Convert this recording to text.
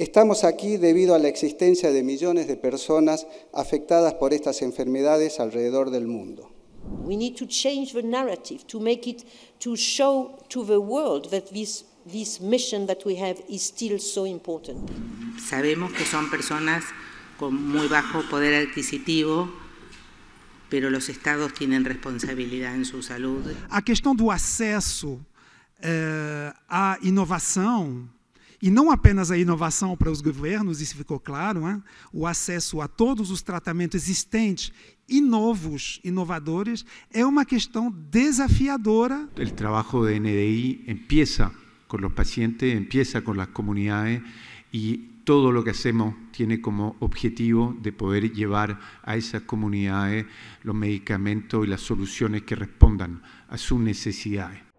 Estamos aquí debido a la existencia de millones de personas afectadas por estas enfermedades alrededor del mundo. We need to change the narrative to make it to show to the world that this this mission that we have is still so important. Sabemos que son personas con muy bajo poder adquisitivo, pero los estados tienen responsabilidad en su salud. A questão do acesso a eh, à E não apenas a inovação para os governos, isso ficou claro, hein? o acesso a todos os tratamentos existentes e novos, inovadores, é uma questão desafiadora. O trabalho do NDI empieza com os pacientes, empieza com as comunidades e todo o que hacemos tem como objetivo de poder levar a essas comunidades os medicamentos e as soluções que respondam a suas necessidades.